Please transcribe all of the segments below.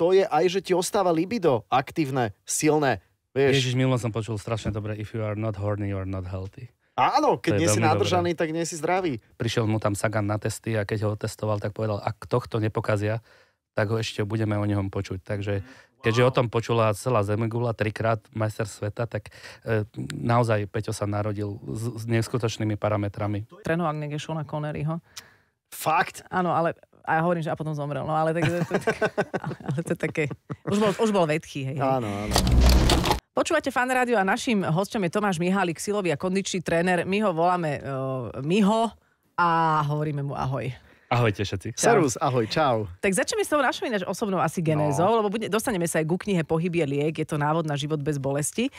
to je aj, že ti ostáva libido aktívne, silné. Vieš. Ježiš, milo som počul strašne dobre, if you are not horny, you are not healthy. Áno, keď nie si nadržaný, dobré. tak nie si zdravý. Prišiel mu tam Sagan na testy a keď ho testoval, tak povedal, ak tohto nepokazia, tak ho ešte budeme o ňom počuť. Takže keďže wow. o tom počula celá Zemegula trikrát majster sveta, tak e, naozaj Peťo sa narodil s, s neskutočnými parametrami. Trénoval niekde Šona Conneryho. Fakt? Áno, ale a ja hovorím, že a potom zomrel, no ale, tak, to, tak, ale, to také, už bol, už bol vedký, hej. Áno, áno. Počúvate fan rádio a našim hostom je Tomáš Mihálik, silový a kondičný tréner. My ho voláme uh, Miho a hovoríme mu ahoj. Ahojte všetci. Čau. Servus, ahoj, čau. Tak začneme s tou našou ináč osobnou asi genézou, no. lebo bude, dostaneme sa aj ku knihe Pohybie liek, je to návod na život bez bolesti.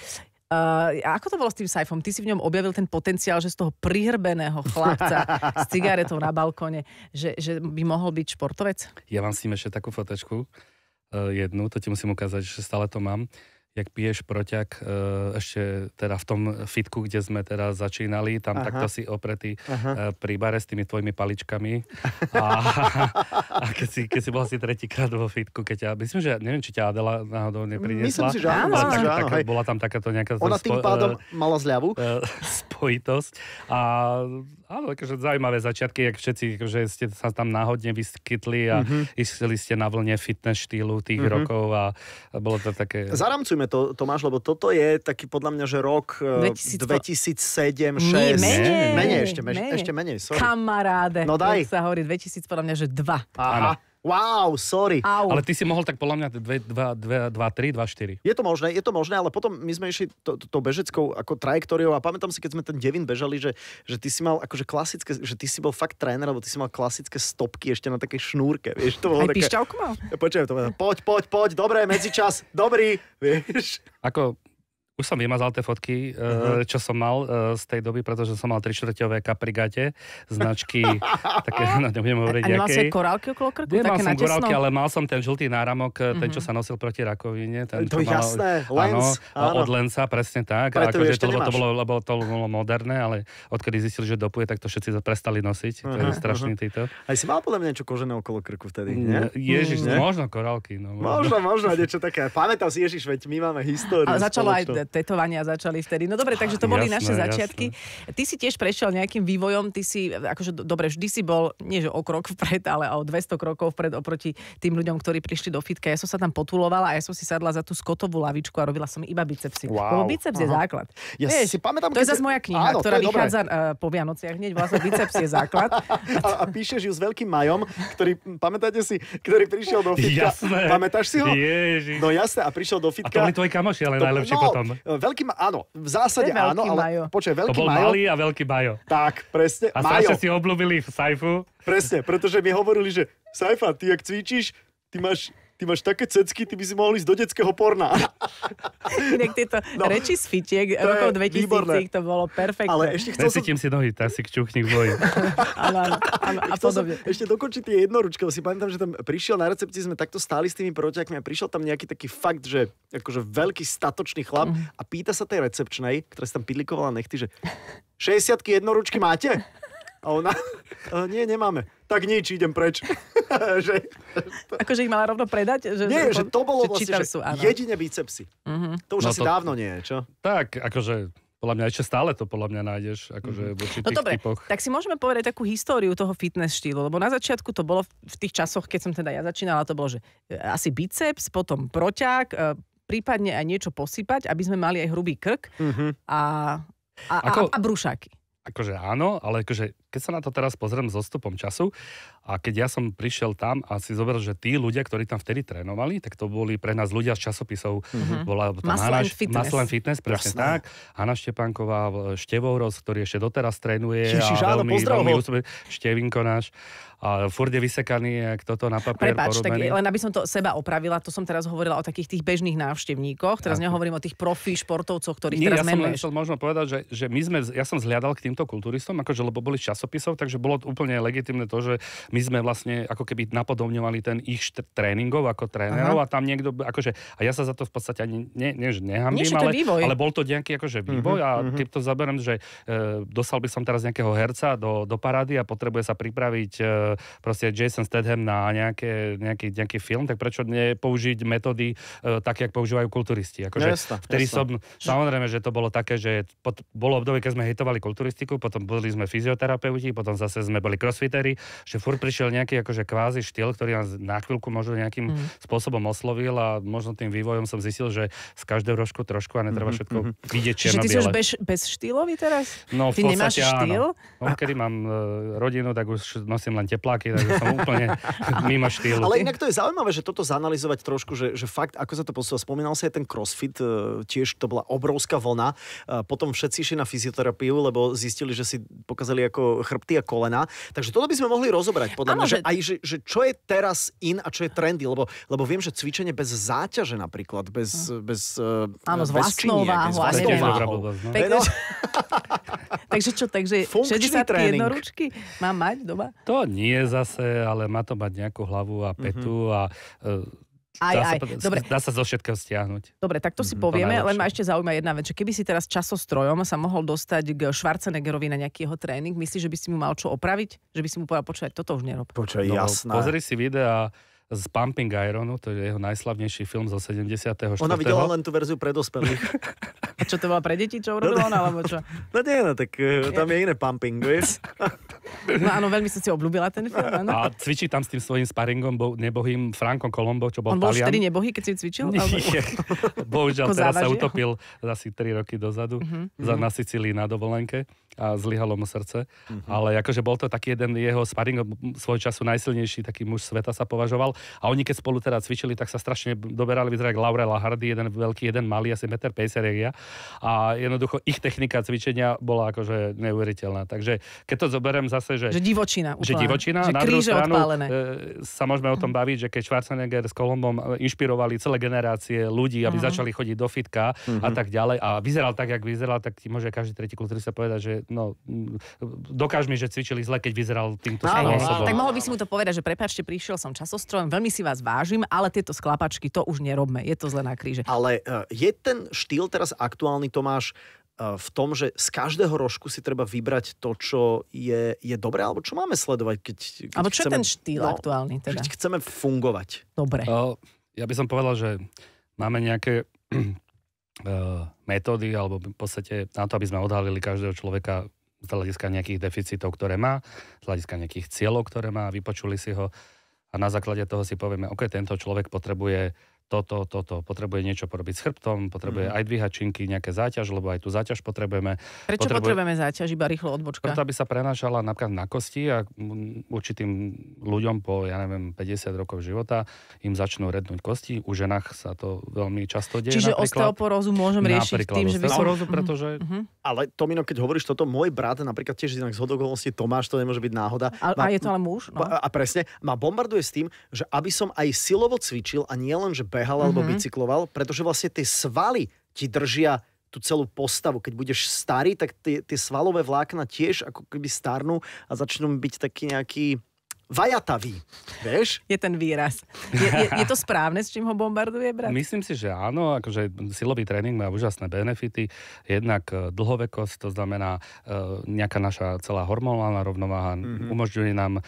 Uh, ako to bolo s tým sajfom? Ty si v ňom objavil ten potenciál, že z toho prihrbeného chlapca s cigaretou na balkóne, že, že by mohol byť športovec? Ja vám s ešte takú fotečku, uh, jednu, to ti musím ukázať, že stále to mám jak piješ proťak, e, ešte teda v tom fitku, kde sme teda začínali, tam Aha. takto si opretý Aha. E, pri bare s tými tvojimi paličkami. A, a keď, si, keď si bol asi tretíkrát vo fitku, keď ja, myslím, že neviem, či ťa Adela náhodou nepriniesla. Myslím si, že áno. Tak, že áno tak, bola tam takáto nejaká... Ona spo, tým pádom e, mala zľavu. Spojitosť. A Áno, akože zaujímavé začiatky, ak všetci, že ste sa tam náhodne vyskytli a mm-hmm. išli ste na vlne fitness štýlu tých mm-hmm. rokov a, a bolo to také... Zaramcujme to, Tomáš, lebo toto je taký podľa mňa, že rok 2007 e, 2006 Nie, menej. menej, ešte, menej. ešte menej, sorry. Kamaráde. No daj. sa hovorí 2000, podľa mňa, že 2. Aha. Áno. Wow, sorry. Au. Ale ty si mohol tak podľa mňa 2, 3, 2, 4. Je to možné, je to možné, ale potom my sme išli tou to, to bežeckou ako trajektóriou a pamätám si, keď sme ten devin bežali, že, že ty si mal akože klasické, že ty si bol fakt tréner, lebo ty si mal klasické stopky ešte na takej šnúrke, vieš. To bolo Aj také... mal? Počujem, to bolo, poď, poď, poď, dobré, medzičas, dobrý, vieš. Ako už som vymazal tie fotky, uh-huh. čo som mal eh, z tej doby, pretože som mal 3 čtvrťové kaprigate, značky, také, no nebudem hovoriť, A nemal si korálky okolo krku? Nemal som natesno? korálky, ale mal som ten žltý náramok, uh-huh. ten, čo mhm. sa nosil proti rakovine. Ten, to je jasné, lens. Áno, áno, od Lensa, presne tak. Preto akože, to, lebo to, bolo, lebo to bolo moderné, ale odkedy zistil, že dopuje, tak to všetci prestali nosiť. Uh-huh, to je mhm, strašný uh-huh. týto. Aj si mal podľa mňa niečo kožené okolo krku vtedy, nie? Ježiš, mm, nie? možno korálky. No, možno. možno, možno niečo také. Pamätám si, Ježiš, veď my máme históriu. A začalo aj tetovania začali vtedy. No dobre, takže to ah, boli jasné, naše začiatky. Ty si tiež prešiel nejakým vývojom, ty si, akože dobre, vždy si bol, nie že o krok vpred, ale o 200 krokov vpred oproti tým ľuďom, ktorí prišli do fitka. Ja som sa tam potulovala a ja som si sadla za tú skotovú lavičku a robila som iba bicepsy. Wow. Lebo biceps Aha. je základ. Ja Vieš, si pamätám, to je zase moja kniha, áno, ktorá vychádza dobré. E, po Vianociach hneď, vlastne biceps je základ. a, a píšeš ju s veľkým majom, ktorý, pamätáte si, ktorý prišiel do fitka. Jasné. Pamätáš si ho? Ježiš. No jasné, a prišiel do fitka. A to boli tvoji kamoši, ale to, najlepšie no, potom. E, veľký ma- áno, v zásade veľký áno, ale počkaj, veľký to bol Majo. malý a veľký Majo. Tak, presne, A Majo. si obľúbili v Saifu. Presne, pretože mi hovorili, že Sajfa, ty ak cvičíš, ty máš ty máš také cecky, ty by si mohol ísť do detského porna. Inak tieto no, reči z fitiek rokov 2000 výborné. to bolo perfektné. Ale ešte chcel Necítim som... si nohy, tá si v boji. áno, áno, a ešte dokončiť tie jednoručky, si pamätám, že tam prišiel na recepcii, sme takto stáli s tými protiakmi a prišiel tam nejaký taký fakt, že akože veľký statočný chlap mm. a pýta sa tej recepčnej, ktorá si tam pidlikovala nechty, že 60 jednoručky máte? A ona, e, nie, nemáme. Tak nič, idem preč. že, to... Akože ich mala rovno predať? Že, nie, že to bolo že vlastne, sú, áno. jedine bicepsy. Uh-huh. To už no asi to... dávno nie je, čo? Tak, akože podľa mňa ešte stále to podľa mňa nájdeš, akože mm. voči no, dobre, typoch. tak si môžeme povedať takú históriu toho fitness štýlu, lebo na začiatku to bolo v tých časoch, keď som teda ja začínala, to bolo, že e, asi biceps, potom proťák, e, prípadne aj niečo posypať, aby sme mali aj hrubý krk mm-hmm. a, a, Ako... a, a brúšaky akože áno, ale akože keď sa na to teraz pozriem s odstupom času, a keď ja som prišiel tam a si zobral, že tí ľudia, ktorí tam vtedy trénovali, tak to boli pre nás ľudia z časopisov. Mm-hmm. Bola tam Muscle, Hana, and fitness. Muscle and Fitness. presne Jasné. tak. Hanna Štepanková, Števouros, ktorý ešte doteraz trénuje. čiže a veľmi, pozdrav veľmi úspe... Števinko náš. A furde vysekaný, kto to na papier Prepač, tak len aby som to seba opravila, to som teraz hovorila o takých tých bežných návštevníkoch, teraz ja. nehovorím o tých profi športovcoch, ktorých Nie, teraz ja menuješ. som možno povedať, že, že my sme, ja som zhliadal k týmto kulturistom, akože lebo boli časopisov, takže bolo úplne legitimné to, že my sme vlastne ako keby napodobňovali ten ich št- tréningov ako trénerov Aha. a tam niekto, akože, a ja sa za to v podstate ani ne, ne, nehambím, ale, ale bol to nejaký akože mhm, vývoj uh-huh, a uh-huh. Mhm. keď to zaberem, že e, dosal by som teraz nejakého herca do, do parády a potrebuje sa pripraviť e, proste Jason Statham na nejaké, nejaký, nejaký film, tak prečo nepoužiť metódy e, tak, jak používajú kulturisti? Akože, jasne, vtedy jasne. som, samozrejme, že to bolo také, že pot, bolo obdobie, keď sme hejtovali kulturistiku, potom boli sme fyzioterapeuti, potom zase sme boli crossfitteri, že furt prišiel nejaký akože kvázi štýl, ktorý nás na chvíľku možno nejakým mm. spôsobom oslovil a možno tým vývojom som zistil, že z každého rožku trošku a netreba mhm, všetko mm-hmm. vidieť čierno Čiže ty si už bez, bez štýlový teraz? No, ty v nemáš štýl? Áno. No, kedy mám e, rodinu, tak už nosím len tepláky, takže som úplne mimo štýlu. Ale inak to je zaujímavé, že toto zanalizovať trošku, že, že fakt, ako sa to posúva, spomínal sa aj ten crossfit, e, tiež to bola obrovská vlna. E, potom všetci išli na fyzioterapiu, lebo zistili, že si pokazali ako chrbty a kolena. Takže toto by sme mohli rozobrať veciach, podľa ano, mňa, že, aj, že, že čo je teraz in a čo je trendy, lebo, lebo viem, že cvičenie bez záťaže napríklad, bez, hm. bez, eh, Áno, bez vlastnou činiek, váhou. Bez vlastnou váhou. No. takže čo, takže 60 jednoručky ručky mám mať doma? To nie zase, ale má to mať nejakú hlavu a petu mm-hmm. a eh, aj, dá aj. Sa, Dobre. Dá sa zo všetkého stiahnuť. Dobre, tak to si mhm, povieme, to len ma ešte zaujíma jedna vec, že keby si teraz časostrojom sa mohol dostať k Schwarzeneggerovi na nejaký jeho tréning, myslíš, že by si mu mal čo opraviť? Že by si mu povedal, počúvať, toto už nerob. Počúvať, no, jasné. Pozri si videa z Pumping Ironu, to je jeho najslavnejší film zo 70. Ona videla len tú verziu pre dospelých. A čo to bola pre deti, čo urobil no, ona, alebo čo? No nie, no tak eh, tam je iné pumping, vieš? No áno, veľmi som si obľúbila ten film. Áno. A cvičí tam s tým svojím sparingom bo, nebohým Frankom Kolombo, čo bol On bol vtedy nebohý, keď si cvičil? Nie, alebo... bohužiaľ, teraz závažia? sa utopil asi 3 roky dozadu uh-huh. za, mhm. na Sicílii na dovolenke a zlyhalo mu srdce. Uh-huh. Ale akože bol to taký jeden jeho sparing svoj času najsilnejší taký muž sveta sa považoval. A oni keď spolu teda cvičili, tak sa strašne doberali, vyzerali a Hardy, jeden veľký, jeden malý, asi 1,50 m ja. A jednoducho ich technika cvičenia bola akože neuveriteľná. Takže keď to zoberiem zase, že... Že divočina. Úplne. Že divočina. Že na druhú stranu odpálené. E, sa môžeme o tom mhm. baviť, že keď Schwarzenegger s Kolombom e, inšpirovali celé generácie ľudí, aby uh-huh. začali chodiť do fitka uh-huh. a mhm. tak ďalej a vyzeral tak, jak vyzeral, tak ti môže každý tretí sa povedať, že no, mm, dokáž mi, že cvičili zle, keď vyzeral týmto no, spôsobom. Tak mohol by si mu to povedať, že prepáčte, prišiel som časostrojom, veľmi si vás vážim, ale tieto sklapačky to už nerobme, je to zle na kríže. Ale e, je ten štýl teraz aktuálny, Tomáš, v tom, že z každého rožku si treba vybrať to, čo je, je dobré, alebo čo máme sledovať, keď, keď Alebo čo chceme, je ten štýl no, aktuálny teda? Keď chceme fungovať. Dobre. Uh, ja by som povedal, že máme nejaké uh, metódy, alebo v podstate na to, aby sme odhalili každého človeka z hľadiska nejakých deficitov, ktoré má, z hľadiska nejakých cieľov, ktoré má, vypočuli si ho a na základe toho si povieme, ok, tento človek potrebuje toto, toto, potrebuje niečo porobiť s chrbtom, potrebuje mm. aj dvíhačinky, nejaké záťaž, lebo aj tú záťaž potrebujeme. Prečo potrebuje... potrebujeme záťaž, iba rýchlo odbočka? Preto, aby sa prenášala napríklad na kosti a určitým ľuďom po, ja neviem, 50 rokov života im začnú rednúť kosti. U ženách sa to veľmi často deje. Čiže osteoporózu môžem riešiť tým, že vy... Osteoporózu, mhm, pretože... Mm-hmm. Ale to Tomino, keď hovoríš toto, môj brat napríklad tiež inak z hodokolnosti Tomáš, to nemôže byť náhoda. A, má, a je to ale muž? No. A presne, ma bombarduje s tým, že aby som aj silovo cvičil a nielen, len, že behal mm-hmm. bicykloval, pretože vlastne tie svaly ti držia tú celú postavu. Keď budeš starý, tak tie, tie svalové vlákna tiež ako keby starnú a začnú byť taký nejaký vajatavý. Vieš? Je ten výraz. Je, je, je to správne, s čím ho bombarduje brat? Myslím si, že áno. Akože silový tréning má úžasné benefity. Jednak e, dlhovekosť, to znamená e, nejaká naša celá hormonálna rovnováha mm-hmm. umožňuje nám e,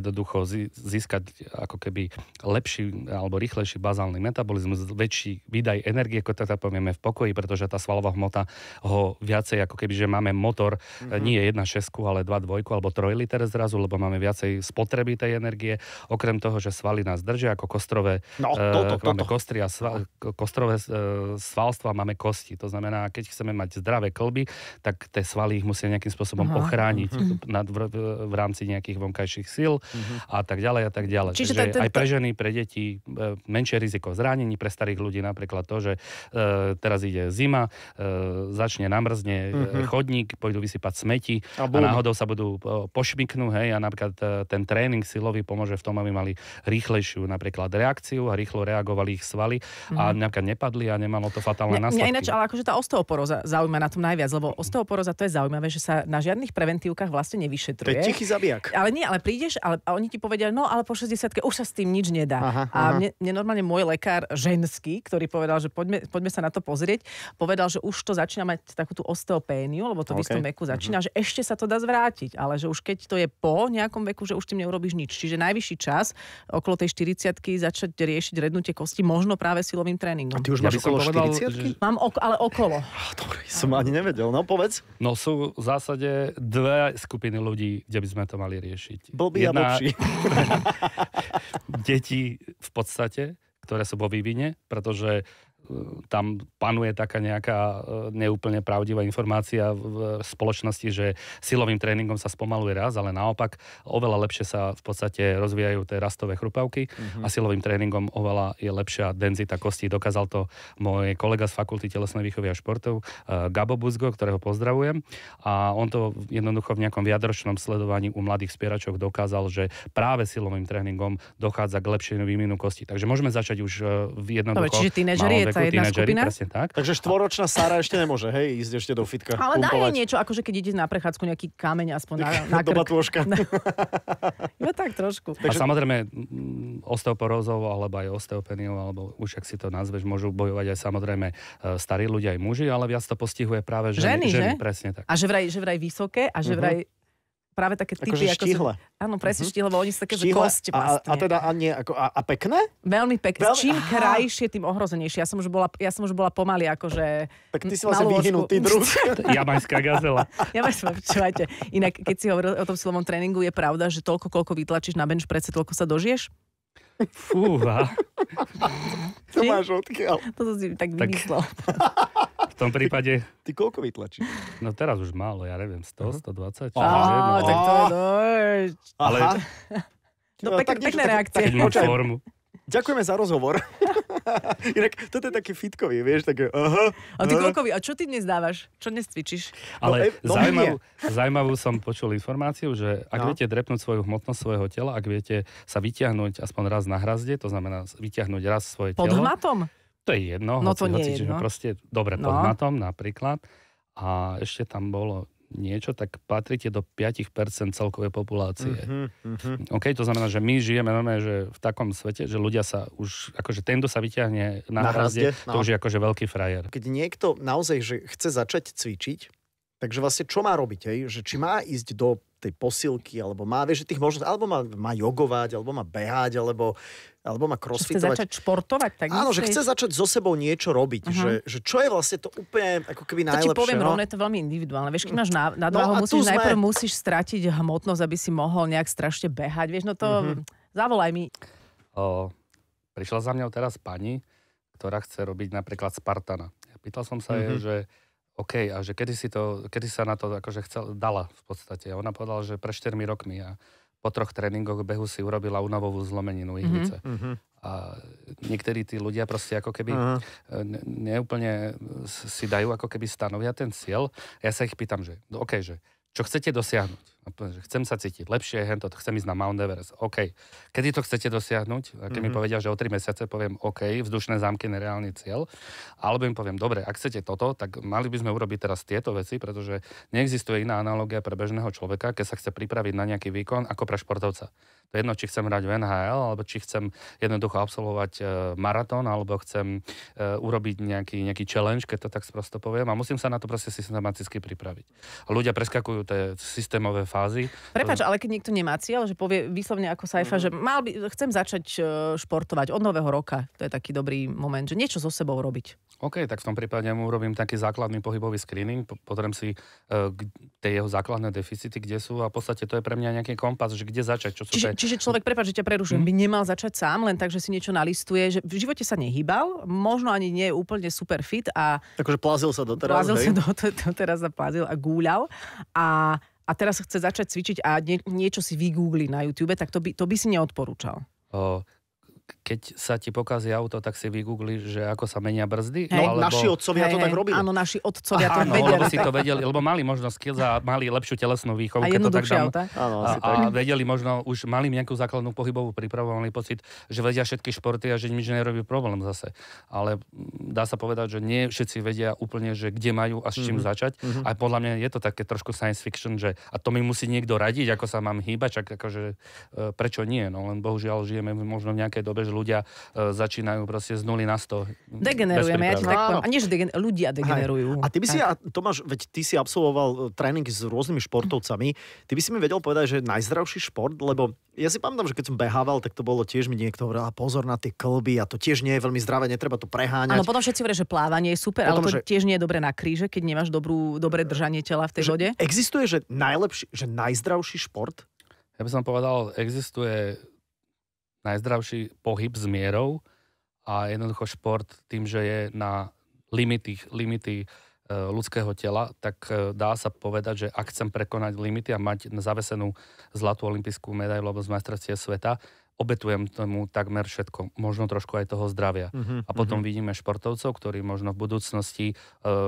jednoducho získať ako keby lepší alebo rýchlejší bazálny metabolizmus, väčší výdaj energie, ako teda povieme v pokoji, pretože tá svalová hmota ho viacej ako keby, že máme motor, mm-hmm. nie 1,6, ale 2,2 alebo 3 liter zrazu, lebo máme viacej spotreby spotreby tej energie, okrem toho, že svaly nás držia ako kostrové, no, eh, toto, toto. kostry a sval, kostrové eh, svalstva máme kosti. To znamená, keď chceme mať zdravé klby, tak tie svaly ich musia nejakým spôsobom Aha. No, ochrániť mm-hmm. nad, v, v rámci nejakých vonkajších síl mm-hmm. a tak ďalej a tak ďalej. Čiže Takže ten, ten, aj pre ženy, pre deti eh, menšie riziko zranení, pre starých ľudí napríklad to, že e, teraz ide zima, e, začne namrzne mm-hmm. chodník, pôjdu vysypať smeti a, a náhodou sa budú pošmiknú, hej, a napríklad ten trén tréning silový pomôže v tom, aby mali rýchlejšiu napríklad reakciu a rýchlo reagovali ich svaly mm-hmm. a mhm. napríklad nepadli a nemalo to fatálne ne, následky. ináč, ale akože tá osteoporóza zaujíma na tom najviac, lebo osteoporóza to je zaujímavé, že sa na žiadnych preventívkach vlastne nevyšetruje. To je tichý zabijak. Ale nie, ale prídeš ale, a oni ti povedia, no ale po 60 už sa s tým nič nedá. Aha, a aha. Mne, mne normálne môj lekár ženský, ktorý povedal, že poďme, poďme sa na to pozrieť, povedal, že už to začína mať takú tú osteopéniu, lebo to okay. v istom veku začína, mm-hmm. že ešte sa to dá zvrátiť, ale že už keď to je po nejakom veku, že už tým neurobíš nič. Čiže najvyšší čas okolo tej 40 začať riešiť rednutie kosti možno práve silovým tréningom. A ty už ja máš okolo 40 že... Mám ok, ale okolo. Dobre, som ani nevedel, no povedz. No sú v zásade dve skupiny ľudí, kde by sme to mali riešiť. Blbý Jedna... a deti v podstate, ktoré sú vo vývine, pretože tam panuje taká nejaká e, neúplne pravdivá informácia v spoločnosti, že silovým tréningom sa spomaluje raz, ale naopak oveľa lepšie sa v podstate rozvíjajú tie rastové chrupavky mm-hmm. a silovým tréningom oveľa je lepšia denzita kostí. Dokázal to môj kolega z fakulty telesnej výchovy a športov, e, Gabo Buzgo, ktorého pozdravujem. A on to jednoducho v nejakom viadročnom sledovaní u mladých spieračov dokázal, že práve silovým tréningom dochádza k lepšiemu výmenu kostí. Takže môžeme začať už e, v jednoducho. Dobre, no, čiže tínežer je tá jedna skupina. Presne tak. Takže štvoročná Sara ešte nemôže, hej, ísť ešte do fitka. Ale dá jej niečo, akože keď ide na prechádzku nejaký kameň aspoň na, na krk. Do batôžka. no tak trošku. Takže... samozrejme osteoporózov alebo aj osteopeniou, alebo už ak si to nazveš, môžu bojovať aj samozrejme e, starí ľudia aj muži, ale viac to postihuje práve ženy. Ženy, ženy že? presne tak. A že vraj, že vraj vysoké a že mhm. vraj uh-huh práve také typy. Akože ako štíhle. áno, presne uh-huh. štíhle, lebo oni sú také, štíhle, že kosť a, a teda, a, nie, ako, a, a pekné? Veľmi pekné. Veľmi, Čím aha. krajšie, tým ohrozenejšie. Ja som už bola, ja som už bola pomaly akože... Tak ty si vlastne vyhnutý druh. Jamajská gazela. Jamajská, Inak, keď si hovoril o tom silovom tréningu, je pravda, že toľko, koľko vytlačíš na bench, predsa toľko sa dožiješ? Fúha. To Či? máš odkiaľ. Toto si tak vymyslel. V tom prípade... Ty, ty koľko vytlačíš? No teraz už málo, ja neviem, 100, uh-huh. 120? Aha, neviem, no. tak to je... Ale... No, pek, no, pekné reakcie. Keď mám formu. Ďakujeme za rozhovor. Inak toto je taký fitkový, vieš, také aha. A ty koľko, a čo ty dnes dávaš? Čo dnes cvičíš? Ale no, e, no zaujímavú, zaujímavú som počul informáciu, že ak no. viete drepnúť svoju hmotnosť svojho tela, ak viete sa vyťahnuť aspoň raz na hrazde, to znamená vyťahnuť raz svoje telo. Pod hmatom? To je jedno. No hoci, to nie hoci, je jedno. Proste, dobre, no. pod hmatom napríklad. A ešte tam bolo, niečo, tak patríte do 5% celkovej populácie. Uh-huh, uh-huh. OK, to znamená, že my žijeme normálne, že v takom svete, že ľudia sa už, akože ten, kto sa vyťahne na, na hrazde, hrazde, to už no. je akože veľký frajer. Keď niekto naozaj že chce začať cvičiť, Takže vlastne čo má robiť, hej? že či má ísť do tej posilky, alebo má, vieš, tých možností, alebo má, má jogovať, alebo má behať, alebo, alebo má crossfitovať. Chce začať športovať, tak Áno, že chce začať so sebou niečo robiť, uh-huh. že, že čo je vlastne to úplne ako keby najlepšie. To ti poviem, no? rovno, je to veľmi individuálne. Vieš, keď máš na, na no, musíš, sme... najprv musíš stratiť hmotnosť, aby si mohol nejak strašne behať, vieš, no to uh-huh. zavolaj mi. O, prišla za mňa teraz pani, ktorá chce robiť napríklad Spartana. Ja pýtal som sa uh-huh. jej, mhm. že OK a že kedy, si to, kedy sa na to akože chcel, dala v podstate. ona povedala, že pre 4 rokmi a po troch tréningoch behu si urobila únavovú zlomeninu mhm, ihlice. Mm-hmm. A niektorí tí ľudia proste ako keby uh-huh. neúplne si dajú ako keby stanovia ten cieľ. Ja sa ich pýtam, že no OK, že čo chcete dosiahnuť? že chcem sa cítiť lepšie, hento, chcem ísť na Mount Everest. OK. Kedy to chcete dosiahnuť? A keď mm-hmm. mi mhm. povedia, že o 3 mesiace, poviem OK, vzdušné zámky, nereálny cieľ. Alebo im poviem, dobre, ak chcete toto, tak mali by sme urobiť teraz tieto veci, pretože neexistuje iná analogia pre bežného človeka, keď sa chce pripraviť na nejaký výkon, ako pre športovca. To je jedno, či chcem hrať v NHL, alebo či chcem jednoducho absolvovať e, maratón, alebo chcem e, urobiť nejaký, nejaký challenge, keď to tak sprosto poviem. A musím sa na to proste systematicky pripraviť. A ľudia preskakujú tie systémové fázy. Prepač, ale keď niekto nemá cieľ, že povie výslovne ako Saifa, mm. že mal by, chcem začať e, športovať od nového roka, to je taký dobrý moment, že niečo so sebou robiť. OK, tak v tom prípade mu urobím taký základný pohybový screening, pozriem si uh, tie jeho základné deficity, kde sú a v podstate to je pre mňa nejaký kompas, že kde začať. Čo sú čiže, tie... čiže človek, prepáč, že ťa prerušujem, mm. by nemal začať sám, len tak, že si niečo nalistuje, že v živote sa nehýbal, možno ani nie je úplne super fit a... Takže plazil sa doteraz, Plazil hej? sa doteraz a plazil a gúľal a a teraz chce začať cvičiť a nie, niečo si vygoogli na YouTube, tak to by, to by si neodporúčal. O, keď sa ti pokazí auto, tak si vygoogli, že ako sa menia brzdy. Hej. No, alebo... naši otcovia hej, to hej, tak robili. Áno, naši otcovia to áno, vedeli. Lebo si to vedeli, lebo mali možno skills a mali lepšiu telesnú výchovu. A dám, auta. Áno, a, a vedeli možno, už mali nejakú základnú pohybovú prípravu, mali pocit, že vedia všetky športy a že nič nerobí problém zase. Ale mm, dá sa povedať, že nie všetci vedia úplne, že kde majú a s čím mm-hmm. začať. Mm-hmm. A podľa mňa je to také trošku science fiction, že a to mi musí niekto radiť, ako sa mám hýbať, akože, e, prečo nie. No len bohužiaľ žijeme možno v nejakej dobe, že ľudia e, začínajú proste z nuly na 100. Degenerujeme, ja ti tak poviem. A nie, že degen- ľudia degenerujú. Aj. A ty by si, a Tomáš, veď ty si absolvoval e, tréning s rôznymi športovcami, ty by si mi vedel povedať, že najzdravší šport, lebo ja si pamätám, že keď som behával, tak to bolo tiež mi niekto hovoril, pozor na tie klby a to tiež nie je veľmi zdravé, netreba to preháňať. Áno, potom všetci hovoria, že plávanie je super, potom, ale to že... tiež nie je dobre na kríže, keď nemáš dobrú, dobré držanie tela v tej že vode. Existuje, že najlepší, že najzdravší šport? Ja by som povedal, existuje najzdravší pohyb s mierou a jednoducho šport tým, že je na limity, limity e, ľudského tela, tak e, dá sa povedať, že ak chcem prekonať limity a mať zavesenú zlatú olimpijskú medailu alebo z majstrovstiev sveta, obetujem tomu takmer všetko, možno trošku aj toho zdravia. Uh-huh, a potom uh-huh. vidíme športovcov, ktorí možno v budúcnosti e,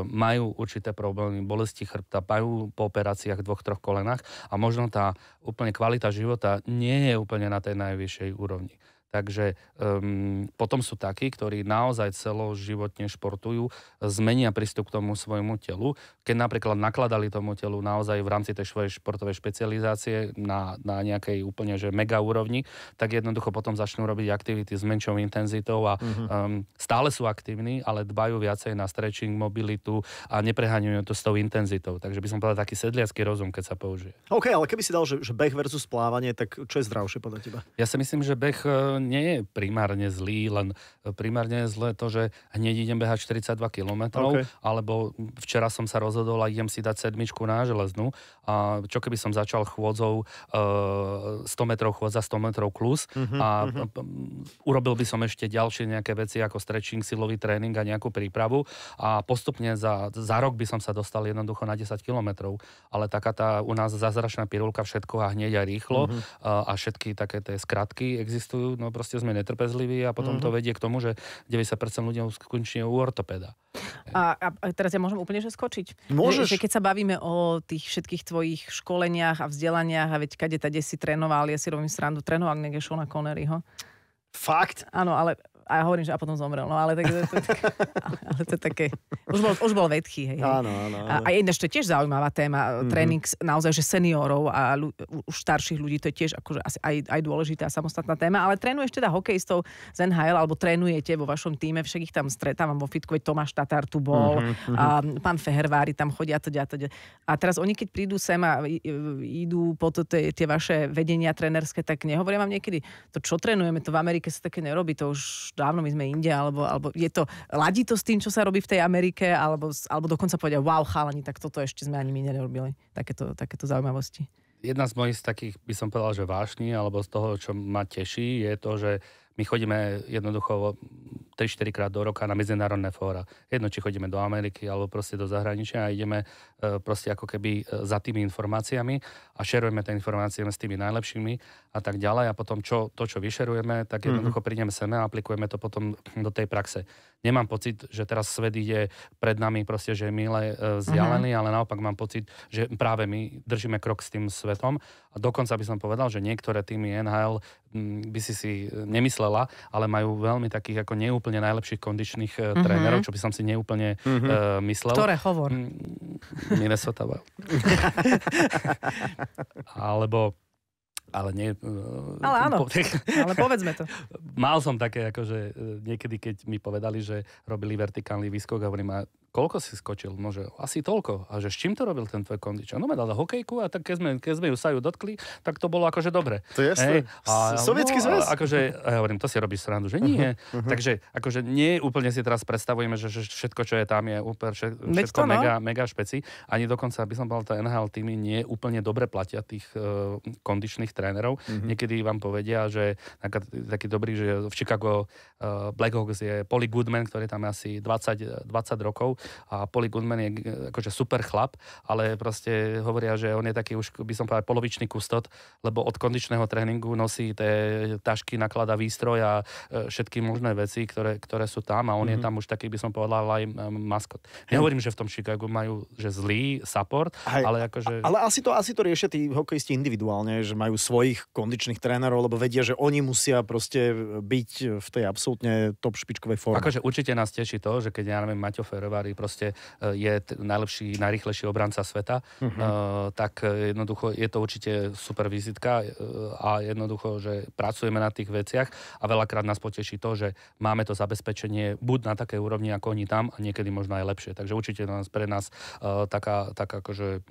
majú určité problémy, bolesti chrbta, majú po operáciách dvoch, troch kolenách a možno tá úplne kvalita života nie je úplne na tej najvyššej úrovni. Takže um, potom sú takí, ktorí naozaj celoživotne športujú, zmenia prístup k tomu svojmu telu. Keď napríklad nakladali tomu telu naozaj v rámci tej svojej športovej špecializácie na, na nejakej úplne že mega úrovni, tak jednoducho potom začnú robiť aktivity s menšou intenzitou a mm-hmm. um, stále sú aktívni, ale dbajú viacej na stretching, mobilitu a nepreháňujú to s tou intenzitou. Takže by som povedal taký sedliacký rozum, keď sa použije. OK, ale keby si dal, že, že beh versus plávanie, tak čo je zdravšie podľa teba? Ja si myslím, že beh eh, nie je primárne zlý, len e, primárne je zlé to, že hneď idem behať 42 km, okay. alebo včera som sa rozhodol a idem si dať sedmičku na železnú. A čo keby som začal chôdzou e, 100 metrov chôdza, 100 metrov klus mm-hmm, a mm-hmm. urobil by som ešte ďalšie nejaké veci ako stretching, silový tréning a nejakú prípravu a postupne za, za rok by som sa dostal jednoducho na 10 km. Ale taká tá u nás zázračná pirulka všetko a hneď a rýchlo mm-hmm. a, e, a všetky také tie skratky existujú, no proste sme netrpezliví a potom mm-hmm. to mhm. vedie k tomu, že 90% ľudí skončí u ortopeda. A, a teraz ja môžem úplne že skočiť? Môžeš. Že, že keď sa bavíme o tých všetkých tvojich školeniach a vzdelaniach a veď kade tade si trénoval, ja si robím srandu, trénoval niekde Šona Conneryho. Fakt? Áno, ale a ja hovorím, že a potom zomrel, no ale, tak, to, tak, ale to je také, už bol, už bol vedký, hej. Áno, áno. áno. A, a ináč to je tiež zaujímavá téma, mm-hmm. tréning naozaj, že seniorov a ľu, už starších ľudí, to je tiež akože asi aj, aj dôležitá samostatná téma, ale trénuješ teda hokejistov z NHL, alebo trénujete vo vašom týme, však ich tam stretávam vo fitku, veď Tomáš Tatár tu bol, mm-hmm. a mm, pán Fehervári tam chodia, to a, teda, teda. a teraz oni, keď prídu sem a idú po tie vaše vedenia trenerské, tak nehovoria vám niekedy, to čo trénujeme, to v Amerike sa také nerobí, to už dávno my sme inde, alebo, alebo je to, ladí to s tým, čo sa robí v tej Amerike, alebo, alebo dokonca povedia, wow, chalani, tak toto ešte sme ani my nerobili, takéto, takéto zaujímavosti. Jedna z mojich z takých, by som povedal, že vášni, alebo z toho, čo ma teší, je to, že my chodíme jednoducho 3-4 krát do roka na medzinárodné fóra. Jedno, či chodíme do Ameriky, alebo proste do zahraničia a ideme Eh, proste ako keby eh, za tými informáciami a šerujeme tie informácie s tými najlepšími a tak ďalej a potom čo, to, čo vyšerujeme, tak mhm. jednoducho mm-hmm. prídeme sem a aplikujeme to potom do tej praxe. Nemám pocit, že teraz svet ide pred nami proste, že je milé eh, vzdialený, mm-hmm. ale naopak mám pocit, že práve my držíme krok s tým svetom a dokonca by som povedal, že niektoré týmy NHL mm, by si si nemyslela, ale majú veľmi takých ako neúplne najlepších kondičných mm-hmm. trénerov, čo by som si neúplne mm-hmm. uh, myslel. Ktoré hovor? Mm, Minnesota Wild. Alebo ale nie... Eh, ale áno, po, ale povedzme to. Mal som také, akože eh, niekedy, keď mi povedali, že robili vertikálny výskok, hovorím, a koľko si skočil? No, že asi toľko. A že s čím to robil ten tvoj kondič? No, dala hokejku a tak keď sme, keď sme ju sa ju dotkli, tak to bolo akože dobre. To je Hej, a, Sovietský no, zväz. Akože, a ja hovorím, to si robíš srandu, že nie. Uh-huh, uh-huh, Takže akože nie úplne si teraz predstavujeme, že, že všetko, čo je tam, je úplne všetko, všetko no. mega, mega špeci. Ani dokonca, aby som bol tá NHL týmy nie úplne dobre platia tých uh, kondičných trénerov. Uh-huh. Niekedy vám povedia, že taký dobrý, že v Chicago uh, Blackhawks je Polly Goodman, ktorý tam je asi 20, 20 rokov a Polygon je eh, akože super chlap, ale proste hovoria, že on je taký už, by som povedal, polovičný kustot, lebo od kondičného tréningu nosí tie tašky, naklada výstroj a eh, všetky možné veci, ktoré, ktoré sú tam a on mm-hmm. je mhm. tam už taký, by som povedal, aj eh, maskot. Nehovorím, že v tom Chicagu majú že zlý support, Hej, ale akože... Ale asi to, asi to riešia tí hokejisti individuálne, že majú svojich kondičných trénerov, lebo vedia, že oni musia proste byť v tej absolútne top špičkovej forme. Akože určite nás teší to, že keď ja neviem, Maťo Ferrovari proste e, je najlepší, najrychlejší obranca sveta, mm-hmm. tak e, jednoducho je to určite super vizitka a jednoducho, že pracujeme na tých veciach a veľakrát nás poteší to, že máme to zabezpečenie buď na takej úrovni ako oni tam a niekedy možno aj lepšie. Takže určite nás, pre nás taká, taká akože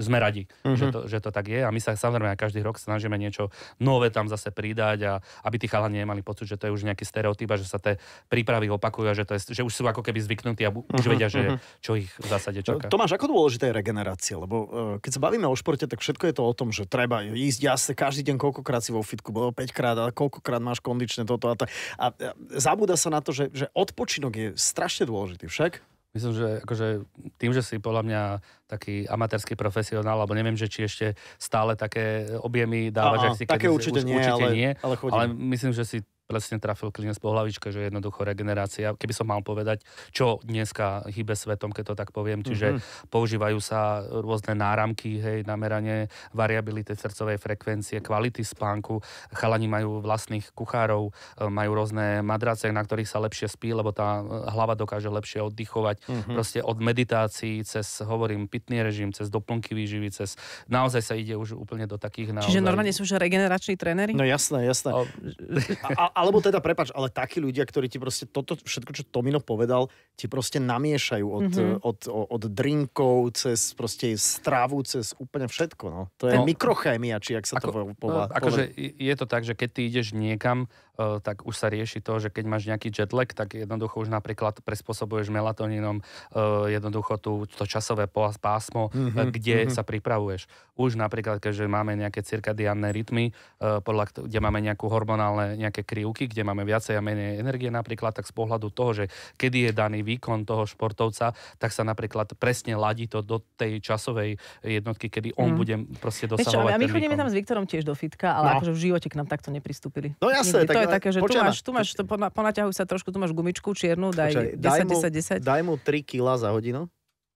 sme radi, mm-hmm. že, to, že to tak je a my sa samozrejme aj každý rok snažíme niečo nové tam zase pridať a aby tí chalani nemali pocit, že to je už nejaký stereotyp a že sa tie prípravy opakujú a že, to je, že už sú ako keby zvyknutí a už mm-hmm. vedia, že uh-huh. čo ich v zásade čaká. Tomáš, ako dôležité je regenerácia? Lebo uh, keď sa bavíme o športe, tak všetko je to o tom, že treba ísť jasne každý deň, koľkokrát si vo fitku, bolo 5 krát a koľkokrát máš kondičné toto a to. A, a e, zabúda sa na to, že, že odpočinok je strašne dôležitý však. Myslím, že akože tým, že si podľa mňa taký amatérsky profesionál, alebo neviem, že či ešte stále také objemy dávaš, Aha, ak si také určite, si, nie, určite ale, nie, ale, ale myslím, že si presne trafil klinec po hlavičke, že jednoducho regenerácia, keby som mal povedať, čo dneska hýbe svetom, keď to tak poviem, čiže mm-hmm. používajú sa rôzne náramky, hej, na meranie variability srdcovej frekvencie, kvality spánku, chalani majú vlastných kuchárov, e, majú rôzne madrace, na ktorých sa lepšie spí, lebo tá e, hlava dokáže lepšie oddychovať, mm-hmm. proste od meditácií, cez, hovorím, pitný režim, cez doplnky výživy, cez, naozaj sa ide už úplne do takých naozaj... Čiže normálne sú už regenerační tréneri? No jasné, jasné. O... A, a, alebo teda, prepač, ale takí ľudia, ktorí ti proste toto všetko, čo Tomino povedal, ti proste namiešajú od, mm-hmm. od, od, od drinkov, cez proste stravu, cez úplne všetko. No. To je no, mikrochémia, či ak sa ako, to povedal. No, akože je to tak, že keď ty ideš niekam E, tak už sa rieši to, že keď máš nejaký jetlag, tak jednoducho už napríklad prespôsobuješ melatonínom e, jednoducho tú, to časové pásmo, mm-hmm, kde mm-hmm. sa pripravuješ. Už napríklad, keďže máme nejaké cirkadianné rytmy, podľa, kde máme nejakú hormonálne nejaké krivky, kde máme viacej a menej energie napríklad, tak z pohľadu toho, že kedy je daný výkon toho športovca, tak sa napríklad presne ladí to do tej časovej jednotky, kedy on mm. bude proste dosahovať Vieš čo, A my chodíme tam s Viktorom tiež do fitka, ale no. akože v živote k nám takto nepristúpili. No jasne, tak to je také, že tu máš, tu máš to, ponaťahuj sa trošku, tu máš gumičku čiernu, daj Počkaj, 10, daj mu, 10, 10. Daj mu 3 kila za hodinu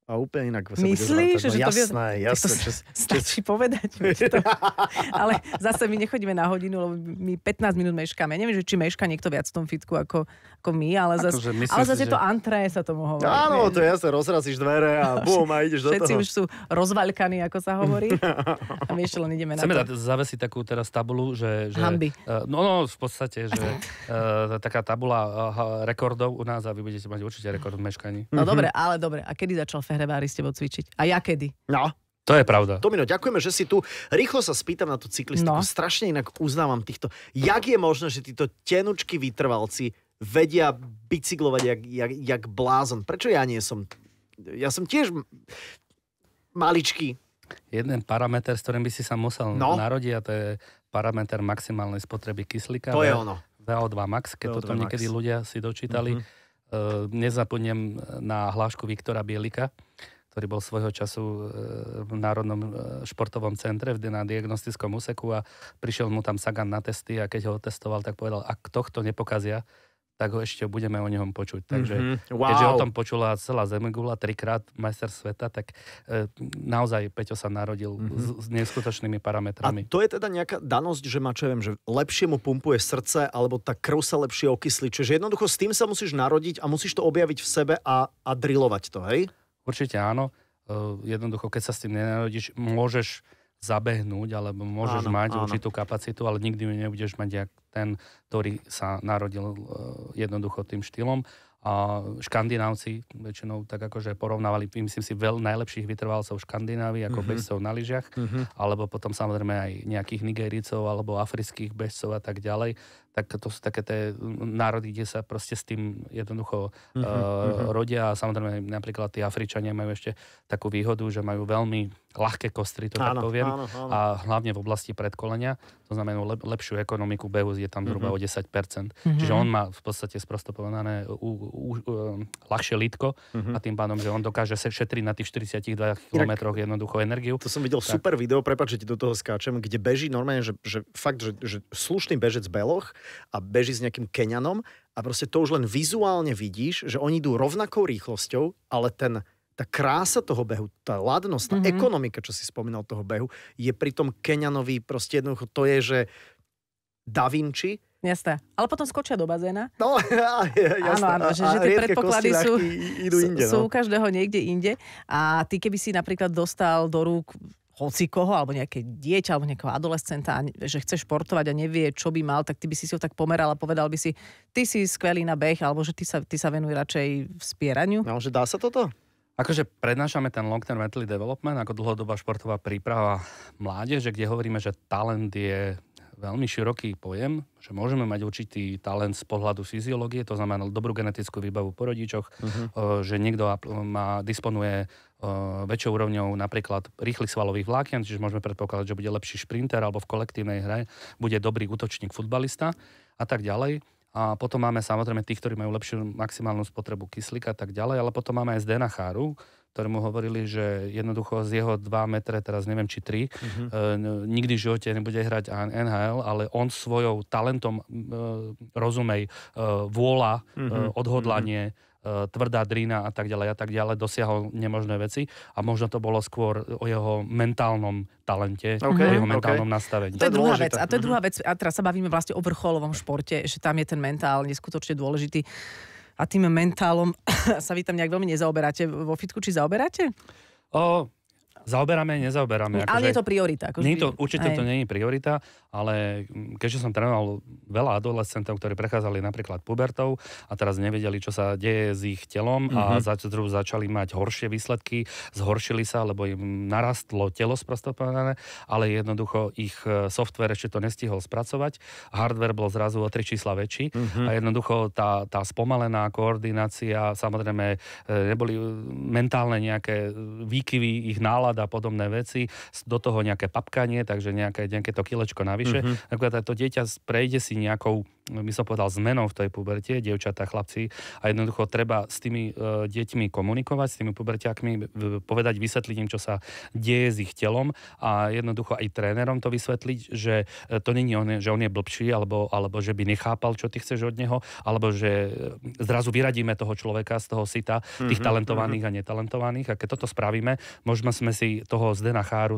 a úplne inak sa Myslíš, bude no že no, to jasné, jasné, to čas, stačí čo... povedať. To. Ale zase my nechodíme na hodinu, lebo my 15 minút meškáme. Ja neviem, že či meška niekto viac v tom fitku ako, ako my, ale zase, akože ale zase že... je to antré, sa to hovorí. Áno, to je jasné, rozrazíš dvere a bum a ideš do toho. Všetci už sú rozvalkaní, ako sa hovorí. A my ešte len ideme Chceme to. Chceme zavesiť takú teraz tabulu, že... že Hamby. Eh, no, no, v podstate, že uh, taká tabula uh, rekordov u nás a vy budete mať určite rekord v meškaní. No mm-hmm. dobre, ale dobre. A kedy začal hrvári s tebou cvičiť. A ja kedy? No, to je pravda. Tomino, ďakujeme, že si tu. Rýchlo sa spýtam na tú cyklistiku. No. Strašne inak uznávam týchto. Jak je možné, že títo tenučky vytrvalci vedia bicyklovať jak, jak, jak blázon? Prečo ja nie som? Ja som tiež maličký. Jeden parameter, s ktorým by si sa musel no. narodiť, a to je parameter maximálnej spotreby kyslíka. To je ono. VO2 max, keď to tam niekedy ľudia si dočítali. Mm-hmm E, nezapomnem na hlášku Viktora Bielika, ktorý bol svojho času e, v Národnom e, športovom centre na diagnostickom úseku a prišiel mu tam Sagan na testy a keď ho testoval, tak povedal, ak tohto nepokazia, tak ho ešte budeme o ňom počuť. Mhm. Takže mm-hmm. wow. keďže o tom počula celá Zemegula, trikrát majster sveta, tak e, naozaj Peťo sa narodil mm-hmm. s, s neskutočnými parametrami. A to je teda nejaká danosť, že ma čo ja viem, že lepšie mu pumpuje srdce, alebo tá krv sa lepšie okysli. Čiže jednoducho s tým sa musíš narodiť a musíš to objaviť v sebe a, a drilovať to, hej? Určite áno. E, jednoducho, keď sa s tým nenarodíš, môžeš zabehnúť, alebo môžeš áno, mať áno. určitú kapacitu, ale nikdy nebudeš mať jak ten, ktorý sa narodil e, jednoducho tým štýlom. A škandinávci väčšinou tak akože porovnávali, myslím si, veľ najlepších vytrvalcov Škandinávy ako uh-huh. bežcov na lyžiach, uh-huh. alebo potom samozrejme aj nejakých nigericov alebo afrických bežcov a tak ďalej tak to sú také tie národy, kde sa proste s tým jednoducho uh-huh, uh, uh-huh. rodia a samozrejme napríklad tí Afričania majú ešte takú výhodu, že majú veľmi ľahké kostry, to áno, tak poviem, áno, áno. a hlavne v oblasti predkolenia, to znamená lep, lepšiu ekonomiku Behus je tam mhm. zhruba mm-hmm. o 10%. Mm-hmm. Čiže on má v podstate sprosto povedané u, u, u, eh, ľahšie lítko mm-hmm. a tým pádom, že on dokáže se šetriť na tých 42 kilometroch jednoduchú energiu. To som videl tak. super video, prepáč, že ti do toho skáčem, kde beží normálne, že, že fakt, že, že slušný bežec Beloch a beží s nejakým Kenianom a proste to už len vizuálne vidíš, že oni idú rovnakou rýchlosťou, ale ten tá krása toho behu, tá ladnosť, tá mm-hmm. ekonomika, čo si spomínal toho behu, je pri tom Keňanovi proste jednoducho, to je, že Da Vinci, Jasné. Ale potom skočia do bazéna. No, ja, jasné. Áno, áno, že, že tie predpoklady sú, idú inde, no. sú, no. u každého niekde inde. A ty keby si napríklad dostal do rúk hoci koho, alebo nejaké dieťa, alebo nejakého adolescenta, že chce športovať a nevie, čo by mal, tak ty by si si ho tak pomeral a povedal by si, ty si skvelý na beh, alebo že ty sa, ty sa venuj radšej spieraniu. No, že dá sa toto? Akože prednášame ten long-term mentally development ako dlhodobá športová príprava mládeže, kde hovoríme, že talent je veľmi široký pojem, že môžeme mať určitý talent z pohľadu fyziológie, to znamená dobrú genetickú výbavu po rodičoch, uh-huh. že niekto má, disponuje eh, väčšou úrovňou napríklad rýchlych svalových vlákien, čiže môžeme predpokladať, že bude lepší šprinter alebo v kolektívnej hre bude dobrý útočník futbalista a tak ďalej. A potom máme samozrejme tých, ktorí majú lepšiu maximálnu spotrebu kyslíka a tak ďalej, ale potom máme aj Zdena Cháru, ktorému hovorili, že jednoducho z jeho 2 metre, teraz neviem či 3, mm-hmm. e, nikdy v živote nebude hrať NHL, ale on svojou talentom, e, rozumej, e, vôľa, mm-hmm. e, mhm, odhodlanie, mm-hmm E, tvrdá drina a tak ďalej a tak ďalej, dosiahol nemožné veci a možno to bolo skôr o jeho mentálnom talente, okay, o jeho mentálnom okay. nastavení. To je druhá vec. A to je mhm. druhá vec. A teraz sa bavíme vlastne o vrcholovom športe, že tam je ten mentál neskutočne dôležitý. A tým mentálom sa vy tam nejak veľmi nezaoberáte. Vo fitku či zaoberáte? O, Zaoberáme, nezaoberáme. Ako ale že, akože- je to priorita. Ako nie to, určite aj. to nie je priorita, ale mm, keďže som trénoval veľa adolescentov, ktorí prechádzali napríklad pubertov a teraz nevedeli, čo sa deje s ich telom mm-hmm. a mhm. zač- začali mať horšie výsledky, zhoršili sa, lebo im narastlo telo sprostopované, ale jednoducho ich e, software ešte to nestihol spracovať, hardware bol zrazu o tri čísla väčší mm-hmm. a jednoducho tá, tá spomalená koordinácia, samozrejme e, neboli e, mentálne nejaké výkyvy ich nálad, salát a podobné veci, do toho nejaké papkanie, takže nejaké, nejaké to kilečko navyše, mm-hmm. napríklad to dieťa prejde si nejakou by som povedal, zmenou v tej puberte, dievčatá, chlapci. A jednoducho treba s tými e, deťmi komunikovať, s tými puberťákmi, povedať, vysvetliť im, čo sa deje s ich telom a jednoducho aj trénerom to vysvetliť, že e, to není on, že on je blbší, alebo, alebo že by nechápal, čo ty chceš od neho, alebo že e, zrazu vyradíme toho človeka z toho sita, tých mm-hmm, talentovaných mm-hmm. a netalentovaných. A keď toto spravíme, možno sme si toho Zdena Cháru,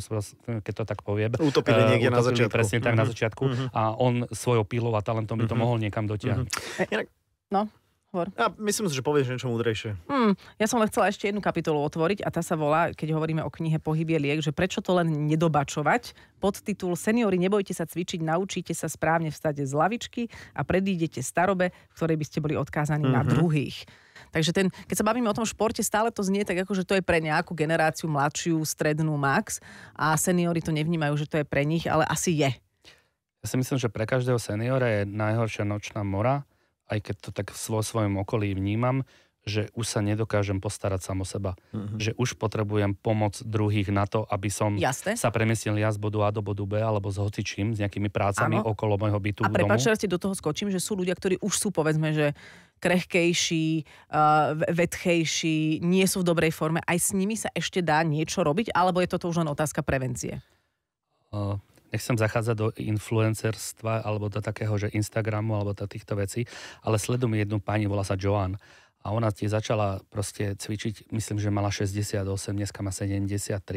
keď to tak poviem, utopili e, niekde utopili na začiatku. Presne tak mm-hmm. na mhm. začiatku mm-hmm. a on svojou pílou a talentom by to mm-hmm. mohol niekam dotiahnuť. Mm-hmm. No, hovor. A myslím si, že povieš niečo múdrejšie. Mm, ja som len chcela ešte jednu kapitolu otvoriť a tá sa volá, keď hovoríme o knihe Pohybie liek, že prečo to len nedobačovať. Podtitul Seniori, nebojte sa cvičiť, naučíte sa správne vstať z lavičky a predídete starobe, v ktorej by ste boli odkázaní mm-hmm. na mhm. druhých. Takže ten, keď sa bavíme o tom športe, stále to znie tak, ako že to je pre nejakú generáciu mladšiu, strednú max a seniory to nevnímajú, že to je pre nich, ale asi je. Ja si myslím, že pre každého seniora je najhoršia nočná mora, aj keď to tak vo svojom okolí vnímam, že už sa nedokážem postarať samo seba. Mm-hmm. Že už potrebujem pomoc druhých na to, aby som Jasne. sa premestil ja z bodu A do bodu B alebo s hocičím, s nejakými prácami ano. okolo môjho bytu. A prepáč, že do toho skočím, že sú ľudia, ktorí už sú, povedzme, že krehkejší, uh, vedchejší, nie sú v dobrej forme. Aj s nimi sa ešte dá niečo robiť, alebo je toto už len otázka prevencie? Uh, nechcem zachádzať do influencerstva alebo do takého, že Instagramu alebo do týchto vecí, ale sledujem jednu pani, volá sa Joan. A ona tie začala proste cvičiť, myslím, že mala 68, dneska má 73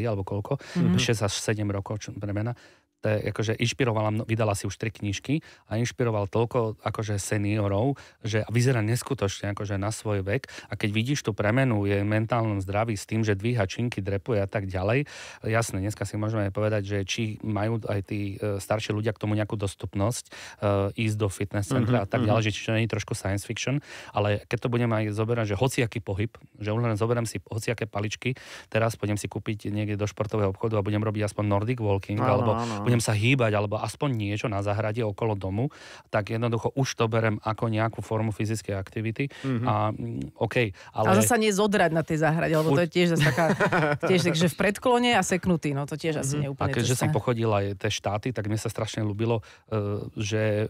alebo koľko, mm-hmm. 6 až 7 rokov, čo premena to je, akože inšpirovala, vydala si už tri knižky a inšpiroval toľko akože seniorov, že vyzerá neskutočne akože na svoj vek a keď vidíš tú premenu je mentálnom zdraví s tým, že dvíha činky, drepuje a tak ďalej, jasné, dneska si môžeme povedať, že či majú aj tí e, starší ľudia k tomu nejakú dostupnosť, e, ísť do fitness centra mm-hmm, a tak mhm. ďalej, mm-hmm. že či to nie je trošku science fiction, ale keď to budem aj zoberať, že hociaký pohyb, že len zoberiem si hociaké paličky, teraz pôjdem si kúpiť niekde do športového obchodu a budem robiť aspoň Nordic walking, áno, alebo áno budem sa hýbať alebo aspoň niečo na záhrade okolo domu, tak jednoducho už to berem ako nejakú formu fyzickej aktivity. Mm-hmm. A, mm, okay, ale... A zase nezodrať na tej záhrade, lebo to je tiež zase taká, tiež takže v predklone a seknutý, no to tiež asi mm-hmm. neúplne. A keďže som pochodil aj tie štáty, tak mi sa strašne ľúbilo, e, že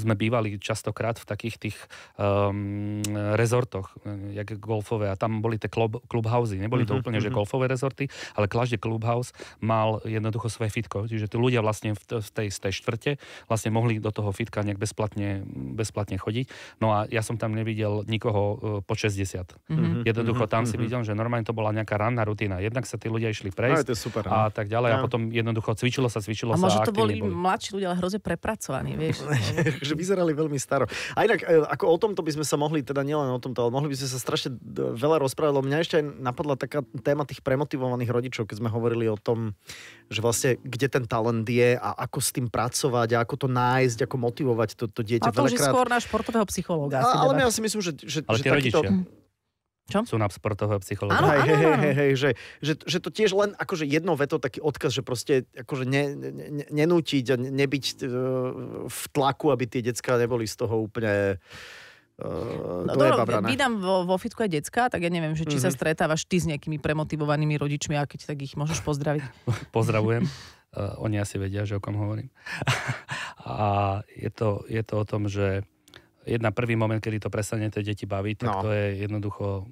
sme bývali častokrát v takých tých um, rezortoch, eh, jak golfové, a tam boli tie klub, clubhousey, neboli to mhm, úplne, mm-hmm. že mhm. golfové rezorty, ale každý clubhouse mal jednoducho svoje fitko, čiže tí ľudia vlastne v tej, z tej štvrte vlastne mohli do toho fitka nejak bezplatne, bezplatne chodiť, no a ja som tam nevidel nikoho po 60. Mm-hmm, jednoducho mhm, tam mm-hmm. si videl, že normálne to bola nejaká ranná rutina, jednak sa tí ľudia išli no, prejsť no, super, a no. tak ďalej, ja. a no. potom jednoducho cvičilo sa, cvičilo a sa. A možno to boli, boli mladší ľudia, ale hroze prepracovaní, vieš. takže vyzerali veľmi staro. A inak, e, ako o tomto by sme sa mohli, teda nielen o tomto, ale mohli by sme sa strašne veľa rozprávať, lebo mňa ešte aj napadla taká téma tých premotivovaných rodičov, keď sme hovorili o tom, že vlastne kde ten talent je a ako s tým pracovať a ako to nájsť, ako motivovať to, to dieťa. A to veľakrát... skôr na športového psychológa. Ale ja teda. si myslím, že, že, ale že takýto... Rodičia čo? Sú na sportové psychológie. Áno, áno, áno. Hej, hej, že, že, že to tiež len akože jedno veto, taký odkaz, že proste akože ne, ne, nenútiť a nebyť e, v tlaku, aby tie decka neboli z toho úplne e, no, dobro, vydám vo, vo fitku aj decka, tak ja neviem, že či mm-hmm. sa mhm. stretávaš ty s nejakými premotivovanými rodičmi a keď tak ich môžeš pozdraviť. Pozdravujem. Uh, oni asi vedia, že o kom hovorím. a je to, je to o tom, že jedna prvý moment, kedy to prestane tie deti baviť, tak no. to je jednoducho e,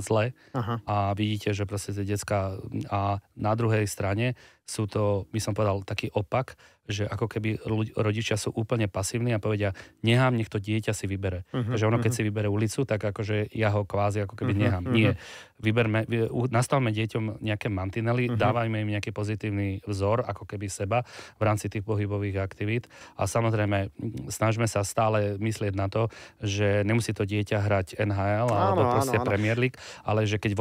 zle. Aha. A vidíte, že proste tie decka a na druhej strane sú to, by som povedal, taký opak, že ako keby ľudí, rodičia sú úplne pasívni a povedia, nechám nech to dieťa si vybere. Uh-huh, Takže ono, keď uh-huh. si vybere ulicu, tak akože ja ho kvázi ako keby uh-huh, mhm, nehám. Uh-huh. Nie. Vyberme, nastavme dieťom nejaké mantinely, uh-huh. dávajme im nejaký pozitívny vzor, ako keby seba v rámci tých pohybových aktivít a samozrejme snažme sa stále myslieť na to, že nemusí to dieťa hrať NHL alebo proste áno, Premier League, ale že keď v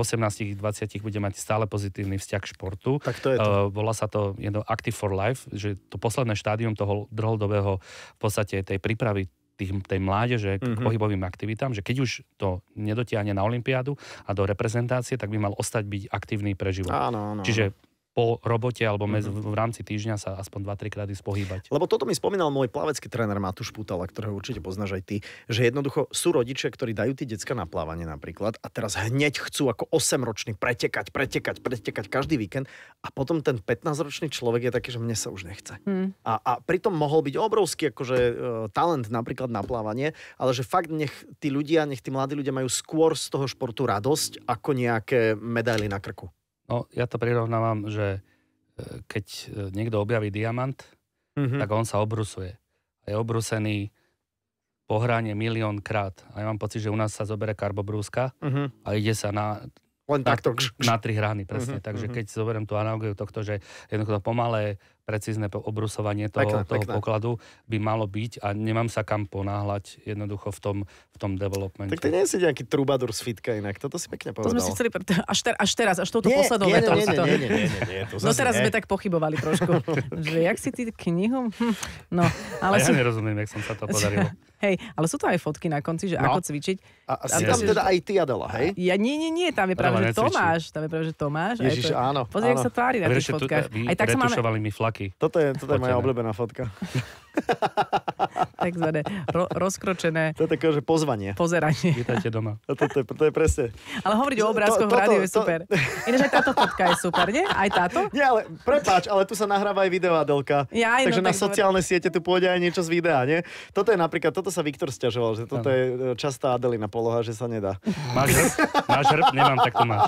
18-20 bude mať stále pozitívny vzťah k športu, tak to je to. Uh, sa to you know, Active for Life, že to posledné štádium toho dlhodobého v podstate tej prípravy tých, tej mládeže k mm-hmm. pohybovým aktivitám, že keď už to nedotiahne na Olympiádu a do reprezentácie, tak by mal ostať byť aktívny pre život. Áno, áno. Čiže po robote alebo mm-hmm. v rámci týždňa sa aspoň 2-3 krát ísť pohybať. Lebo toto mi spomínal môj plavecký tréner Matúš Putala, ktorého určite poznáš aj ty, že jednoducho sú rodičia, ktorí dajú tie decka na plávanie napríklad a teraz hneď chcú ako 8-ročný pretekať, pretekať, pretekať každý víkend a potom ten 15-ročný človek je taký, že mne sa už nechce. Mm. A, a pritom mohol byť obrovský akože e, talent napríklad na plávanie, ale že fakt nech tí ľudia, nech tí mladí ľudia majú skôr z toho športu radosť ako nejaké medaily na krku. No, ja to prirovnávam, že e, keď e, niekto objaví diamant, mm-hmm. tak on sa obrusuje. A je obrusený hrane milión krát. A ja mám pocit, že u nás sa zoberie karbobrúska mm-hmm. a ide sa na... Len na, Na tri hrany, presne. Uh-huh, Takže uh-huh. keď zoberiem tú analogiu tohto, že jednoducho to pomalé precízne obrusovanie toho, pekne, toho pekne. pokladu by malo byť a nemám sa kam ponáhľať jednoducho v tom, v tom developmente. Tak ty nie si nejaký trubadur z fitka inak, toto si pekne povedal. To sme si chceli, až, ter, až teraz, až touto poslednou vetou. Nie, nie, nie, nie, nie, nie, to No teraz nie. sme tak pochybovali trošku, že jak si ty knihu... Hm, no, ale a ja si... nerozumiem, jak som sa to podarilo. Hej, ale sú to aj fotky na konci, že no. ako cvičiť. A, a si tam teda aj ty, Adela, hej? Ja, nie, nie, nie, tam je práve, že Tomáš. Tam je práve, že Tomáš. Ježiš, áno. Pozri, jak sa tvári na tých fotkách. Aj tak sa máme... mi flak taký. Toto je, toto je moja obľúbená fotka. Takzvané ro- rozkročené... To je také, že pozvanie. Pozeranie. Vítajte doma. Toto to, to, to je presne. Ale hovoriť o obrázkoch to, v rádiu je super. To... Ináč aj táto fotka je super, nie? Aj táto? Nie, ale prepáč, ale tu sa nahráva aj video, Adelka. Ja, aj, takže no, na tak sociálne dobre. siete tu pôjde aj niečo z videa, nie? Toto je napríklad, toto sa Viktor stiažoval, že toto ano. je e, častá Adelina poloha, že sa nedá. Máš hrb? Máš hrb? Nemám, tak to máš.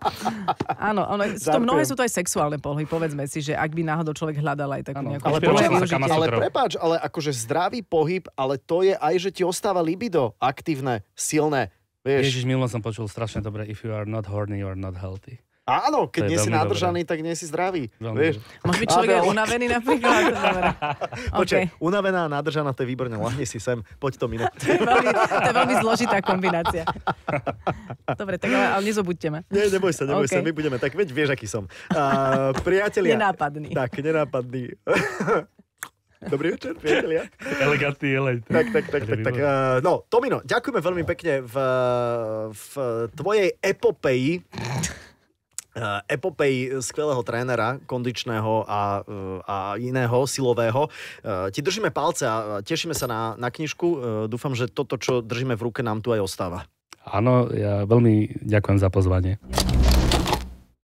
Áno, ono, to mnohé sú to aj sexuálne polohy, povedzme si, že ak by náhodou človek hľadal aj takú nejakú... Ale, počuva, ale prepáč, ale akože zdravý pohyb, ale to je aj, že ti ostáva libido aktívne, silné. Vieš. Ježiš, milo som počul strašne dobre, if you are not horny, you are not healthy. Áno, keď nie si nadržaný, tak nie si zdravý. Veľmi. Môže byť človek Adel. unavený napríklad. Počkaj, okay. unavená a nadržaná, to je výborné. Lahne si sem, poď to minúť. to, je veľmi, to je veľmi zložitá kombinácia. Dobre, tak ale, ale nezobuďte ma. Nie, neboj sa, neboj okay. sa, my budeme tak, veď vieš, aký som. Uh, priatelia. Nenápadný. Tak, nenápadný. Dobrý večer, priatelia. Elegantný eleď. Tak, tak, tak, tak, tak. Uh, no, Tomino, ďakujeme veľmi pekne v, v tvojej epopeji Eh, epopej skvelého trénera, kondičného a, eh, a iného, silového. Eh, ti držíme palce a tešíme sa na, na knižku. Dúfam, že toto, čo držíme v ruke, nám tu aj ostáva. Áno, ja veľmi ďakujem za pozvanie.